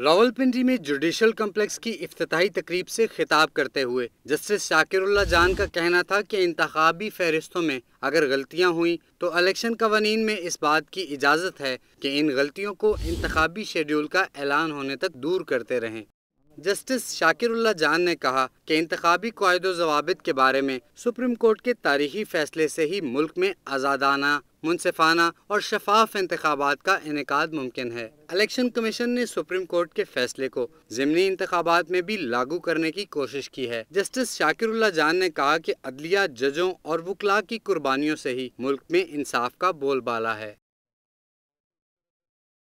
रावलपिंडी में judicial complex की अफ्ताही तकरीब से खिताब करते हुए जस्टिस शाकिरुल्ला जान का कहना था कि इंतबी फहरिस्तों में अगर गलतियां हुई तो इलेक्शन कवानीन में इस बात की इजाज़त है कि इन गलतियों को इंतबी शेड्यूल का ऐलान होने तक दूर करते रहें जस्टिस शाकिरुल्ला जान ने कहा कि इंतबी कायद जवाबित के बारे में सुप्रीम कोर्ट के तारीखी फैसले से ही मुल्क में आज़ादाना मुनफाना और शफाफ इंतबात का इनका मुमकिन है इलेक्शन कमीशन ने सुप्रीम कोर्ट के फैसले को ज़मनी इंतबात में भी लागू करने की कोशिश की है जस्टिस शाकिरुल्ला जान ने कहा कि अदलिया जजों और वकला की कुर्बानियों से ही मुल्क में इंसाफ का बोलबाला है